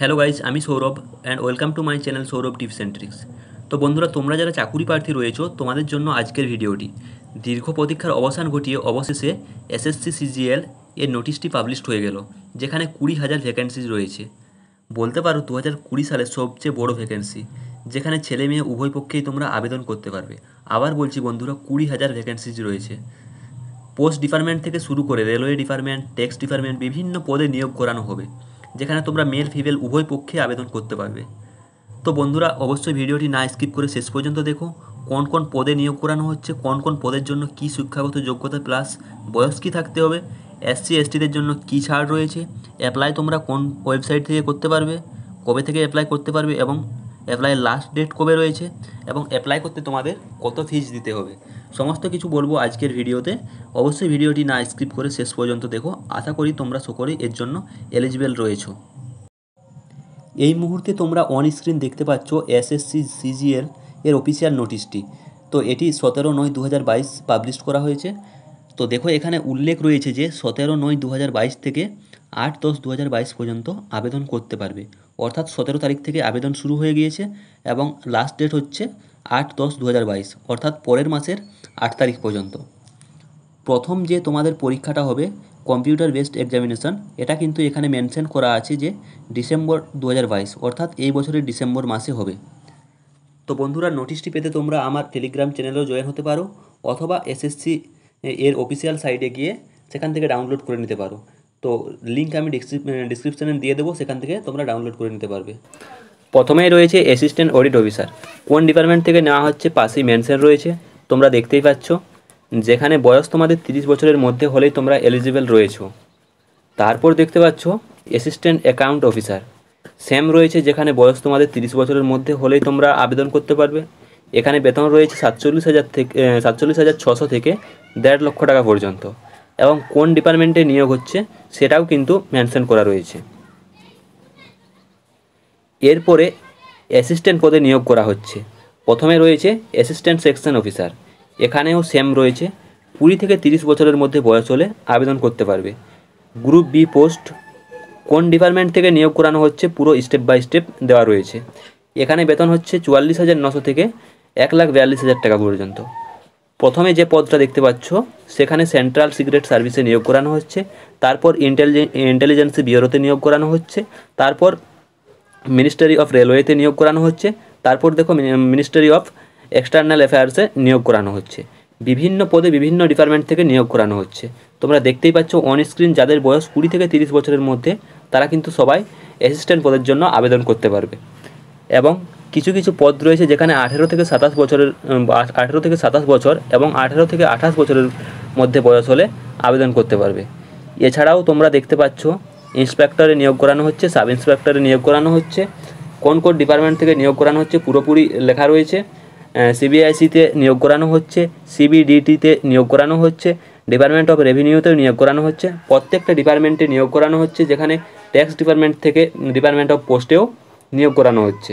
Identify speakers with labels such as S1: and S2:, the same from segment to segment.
S1: hello guys আমি Sourav and welcome to my channel Sourav tips and tricks তো বন্ধুরা তোমরা যারা চাকুরি প্রার্থী রয়েছো তোমাদের জন্য আজকের ভিডিওটি দীর্ঘ প্রতীক্ষার অবসান ঘটিয়ে অবশেষে এসএসসি সিজিএল এর নোটিশটি পাবলিশড হয়ে গেল যেখানে কুড়ি হাজার ভ্যাকেন্সিজ রয়েছে বলতে পারো দু হাজার কুড়ি সালের সবচেয়ে বড় ভ্যাকেন্সি যেখানে ছেলে মেয়ে উভয় পক্ষেই তোমরা আবেদন করতে পারবে আবার বলছি বন্ধুরা কুড়ি হাজার ভ্যাকেন্সিজ রয়েছে পোস্ট ডিপার্টমেন্ট থেকে শুরু করে রেলওয়ে ডিপার্টমেন্ট ট্যাক্স ডিপার্টমেন্ট বিভিন্ন পদে নিয়োগ করানো হবে যেখানে তোমরা মেল ফিমেল উভয় পক্ষে আবেদন করতে পারবে তো বন্ধুরা অবশ্যই ভিডিওটি না স্কিপ করে শেষ পর্যন্ত দেখো কোন কোন পদে নিয়োগ করানো হচ্ছে কোন কোন পদের জন্য কি শিক্ষাগত যোগ্যতা প্লাস বয়স কী থাকতে হবে এসসি এসটিদের জন্য কী ছাড় রয়েছে অ্যাপ্লাই তোমরা কোন ওয়েবসাইট থেকে করতে পারবে কবে থেকে অ্যাপ্লাই করতে পারবে এবং অ্যাপ্লাইয়ের লাস্ট ডেট কবে রয়েছে এবং অ্যাপ্লাই করতে তোমাদের কত ফিজ দিতে হবে সমস্ত কিছু বলবো আজকের ভিডিওতে অবশ্যই ভিডিওটি না স্কিপ করে শেষ পর্যন্ত দেখো আশা করি তোমরা সকলেই এর জন্য এলিজিবেল রয়েছো এই মুহূর্তে তোমরা অন স্ক্রিন দেখতে পাচ্ছ এসএসসি সিজিএল এর অফিসিয়াল নোটিশটি তো এটি সতেরো নয় দু পাবলিশ করা হয়েছে তো দেখো এখানে উল্লেখ রয়েছে যে সতেরো নয় দু থেকে আট দশ দু পর্যন্ত আবেদন করতে পারবে অর্থাৎ সতেরো তারিখ থেকে আবেদন শুরু হয়ে গিয়েছে এবং লাস্ট ডেট হচ্ছে আট দশ দু অর্থাৎ পরের মাসের আট তারিখ পর্যন্ত প্রথম যে তোমাদের পরীক্ষাটা হবে কম্পিউটার বেসড এক্সামিনেশান এটা কিন্তু এখানে মেনশন করা আছে যে ডিসেম্বর দু অর্থাৎ এই বছরের ডিসেম্বর মাসে হবে তো বন্ধুরা নোটিশটি পেতে তোমরা আমার টেলিগ্রাম চ্যানেলেও জয়েন হতে পারো অথবা এসএসসি এর অফিসিয়াল সাইটে গিয়ে সেখান থেকে ডাউনলোড করে নিতে পারো তো লিঙ্ক আমি ডিসক্রিপশানে দিয়ে দেবো সেখান থেকে তোমরা ডাউনলোড করে নিতে পারবে প্রথমেই রয়েছে অ্যাসিস্ট্যান্ট অডিট অফিসার কোন ডিপার্টমেন্ট থেকে নেওয়া হচ্ছে পাশেই মেনশন রয়েছে তোমরা দেখতেই পাচ্ছ যেখানে বয়স তোমাদের 30 বছরের মধ্যে হলেই তোমরা এলিজিবল রয়েছ তারপর দেখতে পাচ্ছ অ্যাসিস্ট্যান্ট অ্যাকাউন্ট অফিসার সেম রয়েছে যেখানে বয়স তোমাদের 30 বছরের মধ্যে হলেই তোমরা আবেদন করতে পারবে এখানে বেতন রয়েছে সাতচল্লিশ হাজার থেকে সাতচল্লিশ হাজার ছশো থেকে দেড় লক্ষ টাকা পর্যন্ত এবং কোন ডিপার্টমেন্টে নিয়োগ হচ্ছে সেটাও কিন্তু মেনশন করা রয়েছে এরপরে অ্যাসিস্ট্যান্ট পদে নিয়োগ করা হচ্ছে প্রথমে রয়েছে অ্যাসিস্ট্যান্ট সেকশন অফিসার এখানেও সেম রয়েছে কুড়ি থেকে তিরিশ বছরের মধ্যে বয়স হলে আবেদন করতে পারবে গ্রুপ বি পোস্ট কোন ডিপার্টমেন্ট থেকে নিয়োগ করানো হচ্ছে পুরো স্টেপ বাই স্টেপ দেওয়া রয়েছে এখানে বেতন হচ্ছে চুয়াল্লিশ হাজার নশো থেকে এক লাখ বিয়াল্লিশ হাজার টাকা পর্যন্ত প্রথমে যে পদটা দেখতে পাচ্ছ সেখানে সেন্ট্রাল সিক্রেট সার্ভিসে নিয়োগ করানো হচ্ছে তারপর ইন্টেলিজে ইন্টেলিজেন্সি বিওরোতে নিয়োগ করানো হচ্ছে তারপর মিনিস্ট্রি অফ রেলওয়েতে নিয়োগ করানো হচ্ছে তারপর দেখো মিনিস্ট্রি অফ এক্সটার্নাল অ্যাফেয়ার্সে নিয়োগ করানো হচ্ছে বিভিন্ন পদে বিভিন্ন ডিপার্টমেন্ট থেকে নিয়োগ করানো হচ্ছে তোমরা দেখতেই পাচ্ছ অন স্ক্রিন যাদের বয়স কুড়ি থেকে তিরিশ বছরের মধ্যে তারা কিন্তু সবাই অ্যাসিস্ট্যান্ট পদের জন্য আবেদন করতে পারবে এবং কিছু কিছু পদ রয়েছে যেখানে আঠেরো থেকে সাতাশ বছরের আঠেরো থেকে সাতাশ বছর এবং আঠেরো থেকে আঠাশ বছরের মধ্যে বয়স হলে আবেদন করতে পারবে এছাড়াও তোমরা দেখতে পাচ্ছ ইন্সপেক্টরে নিয়োগ করানো হচ্ছে সাব ইন্সপেক্টরে নিয়োগ করানো হচ্ছে কোন কোন ডিপার্টমেন্ট থেকে নিয়োগ করানো হচ্ছে পুরোপুরি লেখা রয়েছে সিবিআইসিতে নিয়োগ করানো হচ্ছে সিবিডিটিতে নিয়োগ করানো হচ্ছে ডিপার্টমেন্ট অফ রেভিনিউতেও নিয়োগ করানো হচ্ছে প্রত্যেকটা ডিপার্টমেন্টে নিয়োগ করানো হচ্ছে যেখানে ট্যাক্স ডিপার্টমেন্ট থেকে ডিপার্টমেন্ট অফ পোস্টেও নিয়োগ করানো হচ্ছে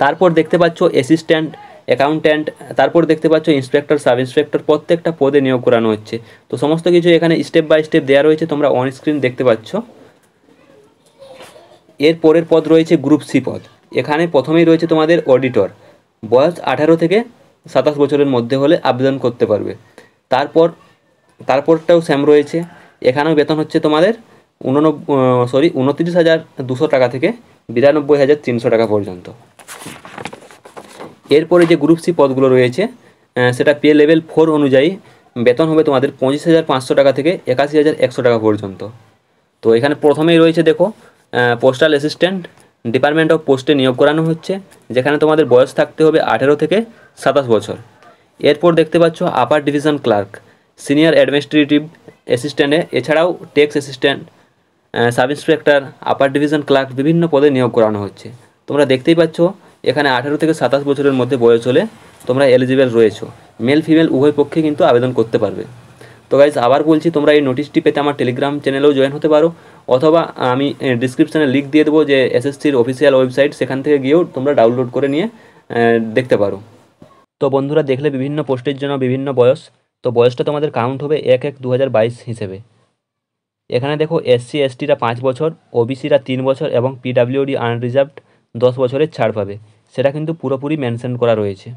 S1: তারপর দেখতে পাচ্ছ অ্যাসিস্ট্যান্ট অ্যাকাউন্ট্যান্ট তারপর দেখতে পাচ্ছ ইন্সপেক্টর সাব ইন্সপেক্টর প্রত্যেকটা পদে নিয়োগ করানো হচ্ছে তো সমস্ত কিছু এখানে স্টেপ বাই স্টেপ দেওয়া রয়েছে তোমরা অন স্ক্রিন দেখতে পাচ্ছ এর পরের পদ রয়েছে গ্রুপ সি পদ এখানে প্রথমেই রয়েছে তোমাদের অডিটর বয়স আঠারো থেকে সাতাশ বছরের মধ্যে হলে আবেদন করতে পারবে তারপর তারপরটাও স্যাম রয়েছে এখানেও বেতন হচ্ছে তোমাদের উননব্বই সরি উনত্রিশ হাজার দুশো টাকা থেকে বিরানব্বই হাজার তিনশো টাকা পর্যন্ত এরপরে যে গ্রুপ সি পদগুলো রয়েছে সেটা পে লেভেল ফোর অনুযায়ী বেতন হবে তোমাদের পঁচিশ হাজার পাঁচশো টাকা থেকে একাশি হাজার একশো টাকা পর্যন্ত তো এখানে প্রথমেই রয়েছে দেখো পোস্টাল অ্যাসিস্ট্যান্ট ডিপার্টমেন্ট অফ পোস্টে নিয়োগ করানো হচ্ছে যেখানে তোমাদের বয়স থাকতে হবে আঠেরো থেকে সাতাশ বছর এরপর দেখতে পাচ্ছ upper division clerk senior administrative অ্যাসিস্ট্যান্টে এছাড়াও tax assistant sub inspector upper division clerk বিভিন্ন পদে নিয়োগ করানো হচ্ছে তোমরা দেখতেই পাচ্ছ এখানে আঠেরো থেকে সাতাশ বছরের মধ্যে বয়স হলে তোমরা এলিজিবল রয়েছো মেল ফিমেল উভয় পক্ষে কিন্তু আবেদন করতে পারবে তো গাইজ আবার বলছি তোমরা এই নোটিশটি পেতে আমার টেলিগ্রাম চ্যানেলেও জয়েন হতে পারো অথবা আমি ডিসক্রিপশানে লিঙ্ক দিয়ে দেবো যে এসএসসির অফিসিয়াল ওয়েবসাইট সেখান থেকে গিয়েও তোমরা ডাউনলোড করে নিয়ে দেখতে পারো তো বন্ধুরা দেখলে বিভিন্ন পোস্টের জন্য বিভিন্ন বয়স তো বয়সটা তোমাদের কাউন্ট হবে এক এক দু হিসেবে এখানে দেখো এসসি এসটিরা পাঁচ বছর ওবিসিরা তিন বছর এবং পিডাব্লিউডি আনরিজার্ভড দশ বছরের ছাড় পাবে সেটা কিন্তু পুরোপুরি মেনশন করা রয়েছে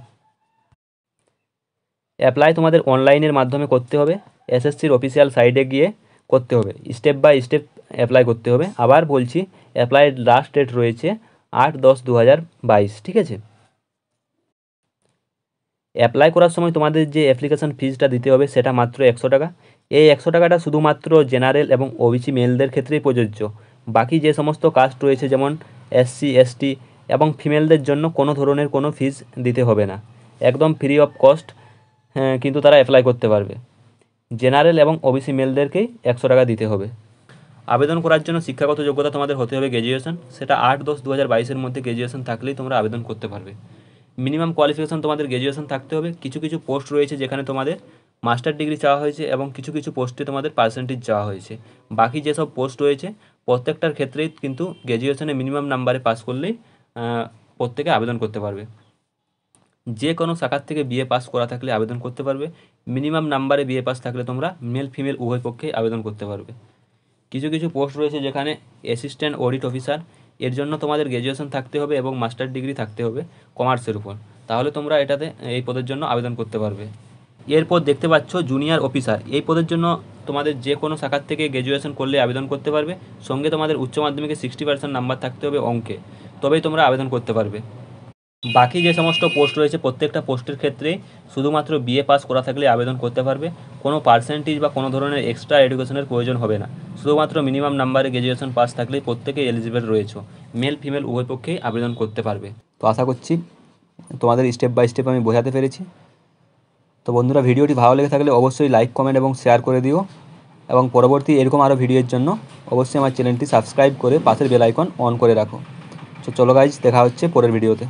S1: অ্যাপ্লাই তোমাদের অনলাইনের মাধ্যমে করতে হবে এসএসসির অফিসিয়াল সাইটে গিয়ে করতে হবে স্টেপ বাই স্টেপ অ্যাপ্লাই করতে হবে আবার বলছি অ্যাপ্লাইয়ের লাস্ট ডেট রয়েছে আট দশ দু বাইশ ঠিক আছে অ্যাপ্লাই করার সময় তোমাদের যে অ্যাপ্লিকেশান ফিজটা দিতে হবে সেটা মাত্র একশো টাকা এই একশো টাকাটা শুধুমাত্র জেনারেল এবং ওবিসি মেলদের ক্ষেত্রেই প্রযোজ্য বাকি যে সমস্ত কাস্ট রয়েছে যেমন এসসি এসটি এবং ফিমেলদের জন্য কোনো ধরনের কোনো ফিজ দিতে হবে না একদম ফ্রি অফ কস্ট কিন্তু তারা অ্যাপ্লাই করতে পারবে জেনারেল এবং ওবিসি মেলদেরকেই একশো টাকা দিতে হবে আবেদন করার জন্য শিক্ষাগত যোগ্যতা তোমাদের হতে হবে গ্র্যাজুয়েশন সেটা আট দশ দু হাজার বাইশের মধ্যে গ্র্যাজুয়েশন থাকলেই তোমরা আবেদন করতে পারবে মিনিমাম কোয়ালিফিকেশন তোমাদের গ্র্যাজুয়েশন থাকতে হবে কিছু কিছু পোস্ট রয়েছে যেখানে তোমাদের মাস্টার ডিগ্রি চাওয়া হয়েছে এবং কিছু কিছু পোস্টে তোমাদের পার্সেন্টেজ চাওয়া হয়েছে বাকি যেসব পোস্ট রয়েছে প্রত্যেকটার ক্ষেত্রেই কিন্তু গ্র্যাজুয়েশনে মিনিমাম নাম্বারে পাস করলেই প্রত্যেকে আবেদন করতে পারবে যে কোনো শাখার থেকে বিএ পাস করা থাকলে আবেদন করতে পারবে মিনিমাম নাম্বারে বিএ পাস থাকলে তোমরা মেল ফিমেল উভয় পক্ষে আবেদন করতে পারবে কিছু কিছু পোস্ট রয়েছে যেখানে অ্যাসিস্ট্যান্ট অডিট অফিসার এর জন্য তোমাদের গ্র্যাজুয়েশন থাকতে হবে এবং মাস্টার ডিগ্রি থাকতে হবে কমার্সের উপর তাহলে তোমরা এটাতে এই পদের জন্য আবেদন করতে পারবে এরপর দেখতে পাচ্ছ জুনিয়র অফিসার এই পদের জন্য তোমাদের যে কোনো শাখার থেকে গ্র্যাজুয়েশন করলে আবেদন করতে পারবে সঙ্গে তোমাদের উচ্চ মাধ্যমিকে সিক্সটি পার্সেন্ট নাম্বার থাকতে হবে অঙ্কে তবেই তোমরা আবেদন করতে পারবে বাকি যে সমস্ত পোস্ট রয়েছে প্রত্যেকটা পোস্টের ক্ষেত্রে শুধুমাত্র বিএ পাস করা থাকলে আবেদন করতে পারবে কোনো পার্সেন্টেজ বা কোনো ধরনের এক্সট্রা এডুকেশনের প্রয়োজন হবে না শুধুমাত্র মিনিমাম নাম্বারে গ্র্যাজুয়েশন পাস থাকলে প্রত্যেকেই এলিজিবল রয়েছে মেল ফিমেল উভয় পক্ষেই আবেদন করতে পারবে তো আশা করছি তোমাদের স্টেপ বাই স্টেপ আমি বোঝাতে পেরেছি তো বন্ধুরা ভিডিওটি ভালো লেগে থাকলে অবশ্যই লাইক কমেন্ট এবং শেয়ার করে দিও এবং পরবর্তী এরকম আরও ভিডিওর জন্য অবশ্যই আমার চ্যানেলটি সাবস্ক্রাইব করে পাশের বেল আইকন অন করে রাখো তো চলো গাইজ দেখা হচ্ছে পরের ভিডিওতে